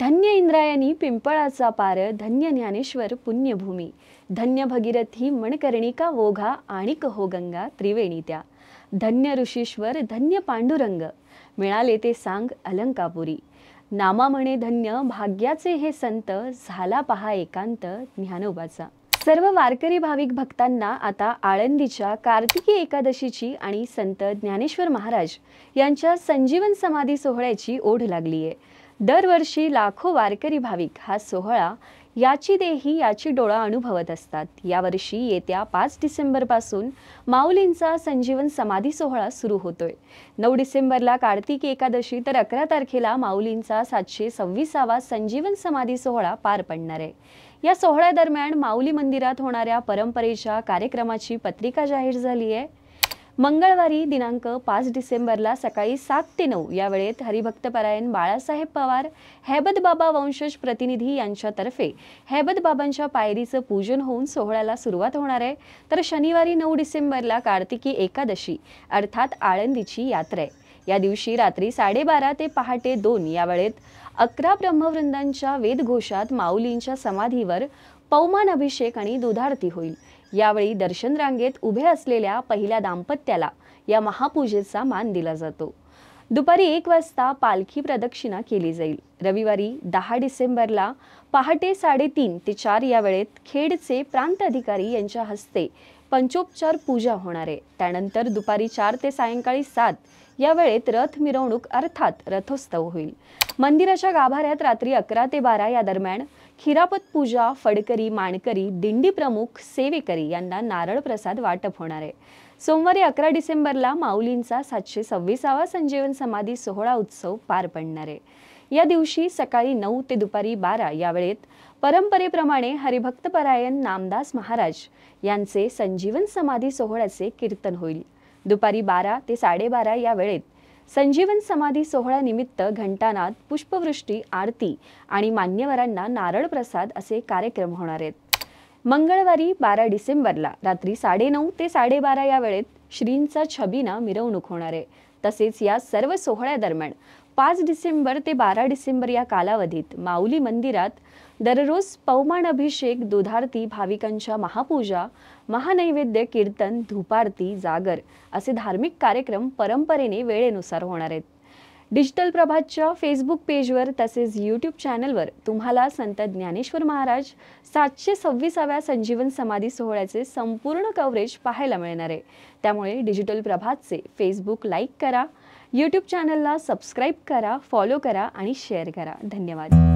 धन्य इंद्रायणी पिंपळाचा पार धन्य ज्ञानेश्वर पुण्यभूमी धन्य भगीरथी मणकर्णिका वोघा आणि कहो गंगा त्रिवेणी त्या धन्य ऋषीश्वर धन्य पांडुरंग मिळाले ते सांग अलंकापुरी नामा म्हणे धन्य भाग्याचे हे संत झाला पहा एकांत ज्ञानोबाचा सर्व वारकरी भाविक भक्तांना आता आळंदीच्या कार्तिकी एकादशीची आणि संत ज्ञानेश्वर महाराज यांच्या संजीवन समाधी सोहळ्याची ओढ लागली आहे दरवर्षी लाखो वारकरी भाविक हा सोहळा याची देही याची डोळा अनुभवत असतात यावर्षी येत्या पाच डिसेंबरपासून माऊलींचा संजीवन समाधी सोहळा सुरू होतोय नऊ डिसेंबरला कार्तिक एकादशी तर अकरा तारखेला माऊलींचा सातशे सव्वीसावा संजीवन समाधी सोहळा पार पडणार आहे या सोहळ्यादरम्यान माऊली मंदिरात होणाऱ्या परंपरेच्या कार्यक्रमाची पत्रिका जाहीर झाली आहे मंगळवारी दिनांक पाच डिसेंबरला सकाळी सात ते नऊ या वेळेत हरिभक्तपरायण बाळासाहेब पवार हैबद बाबा वंशज प्रतिनिधी यांच्यातर्फे हैबद बाबांच्या पायरीचं पूजन होऊन सोहळ्याला सुरुवात होणार आहे तर शनिवारी नऊ डिसेंबरला कार्तिकी एकादशी अर्थात आळंदीची यात्रा आहे या दिवशी रात्री साडेबारा ते पहाटे दोन या वेळेत अकरा ब्रह्मवृंदांच्या वेदघोषात माऊलींच्या समाधीवर पौमान अभिषेक आणि दुधारती होईल यावेळी दर्शन रांगेत उभे असलेल्या पहिल्या दाम्पत्याला या महापूजेचा मान दिला जातो दुपारी एक वाजता पालखी प्रदक्षिणा केली जाईल रविवारी दहा डिसेंबरला पहाटे साडेतीन ते चार या वेळेत खेडचे प्रांत अधिकारी यांच्या हस्ते पंचोपचार पूजा होणार आहे त्यानंतर दुपारी चार ते सायंकाळी सात या वेळेत रथ मिरवणूक अर्थात रथोत्सव होईल मंदिराच्या गाभाऱ्यात रात्री अकरा ते बारा या दरम्यान खिरापत पूजा फडकरी माणकरी दिंडी प्रमुख सेवेकरी यांना नारळ प्रसाद वाटप होणार आहे सोमवारी अकरा डिसेंबरला माऊलींचा सातशे सव्वीसावा संजीवन समाधी सोहळा उत्सव पार पडणार आहे या दिवशी सकाळी नऊ ते दुपारी बारा या वेळेत परंपरेप्रमाणे हरिभक्तपरायण नामदास महाराज यांचे संजीवन समाधी सोहळ्याचे कीर्तन होईल दुपारी बारा ते साडेबारा या वेळेत संजीवन समाधी सोहळ्यानिमित्त घंटानाद पुष्पवृष्टी आरती आणि मान्यवरांना नारळ प्रसाद असे कार्यक्रम होणार आहेत मंगळवारी बारा डिसेंबरला रात्री नऊ ते साडेबारा या वेळेत श्रींचा छबीना मिरवणूक होणार आहे तसेच या सर्व सोहळ्यादरम्यान पाच डिसेंबर ते बारा डिसेंबर या कालावधीत माऊली मंदिरात दररोज पवमान अभिषेक दुधारती भाविकांच्या महापूजा महानैवेद्य कीर्तन धुपारती जागर असे धार्मिक कार्यक्रम परंपरेने वेळेनुसार होणार आहेत डिजिटल प्रभातच्या फेसबुक पेजवर तसेच यूट्यूब चॅनलवर तुम्हाला संत ज्ञानेश्वर महाराज सातशे सव्वीसाव्या संजीवन समाधी सोहळ्याचे संपूर्ण कव्हरेज पाहायला मिळणार आहे त्यामुळे डिजिटल प्रभातचे फेसबुक लाईक करा यूट्यूब चॅनलला सबस्क्राईब करा फॉलो करा आणि शेअर करा धन्यवाद